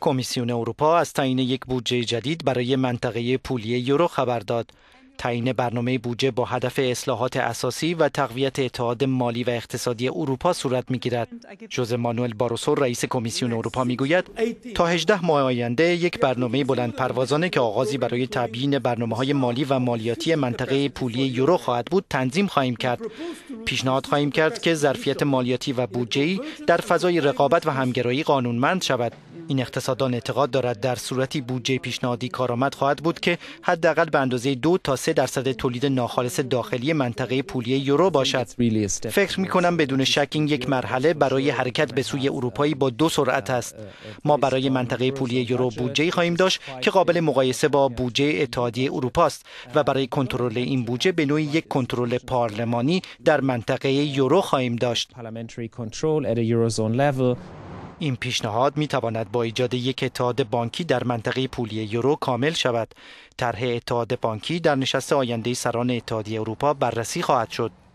کمیسیون اروپا از تعیین یک بودجه جدید برای منطقه پولی یورو خبر داد تعیین برنامه بودجه با هدف اصلاحات اساسی و تقویت اتحاد مالی و اقتصادی اروپا صورت میگیرد. جوز مانوئل باروسو رئیس کمیسیون اروپا میگوید تا 18 ماه آینده یک برنامه بلند پروازانه که آغازی برای تبیین برنامه های مالی و مالیاتی منطقه پولی یورو خواهد بود تنظیم خواهیم کرد. پیشنهاد خواهیم کرد که ظرفیت مالیاتی و بودجه‌ای در فضای رقابت و همگرایی قانونمند شود. این اقتصاددان اعتقاد دارد در صورتی بودجه پیشنهادی کارآمد خواهد بود که حداقل به اندازه دو تا درصد تولید ناخالص داخلی منطقه پولی یورو باشد فکر می کنم بدون شک این یک مرحله برای حرکت به سوی اروپایی با دو سرعت است ما برای منطقه پولی یورو بودجه خواهیم داشت که قابل مقایسه با بودجه اتحادیه اروپا است و برای کنترل این بودجه به نوعی یک کنترل پارلمانی در منطقه یورو خواهیم داشت این پیشنهاد می تواند با ایجاد یک اتحاد بانکی در منطقه پولی یورو کامل شود. طرح اتحاد بانکی در نشست آینده سران اتحادیه اروپا بررسی خواهد شد.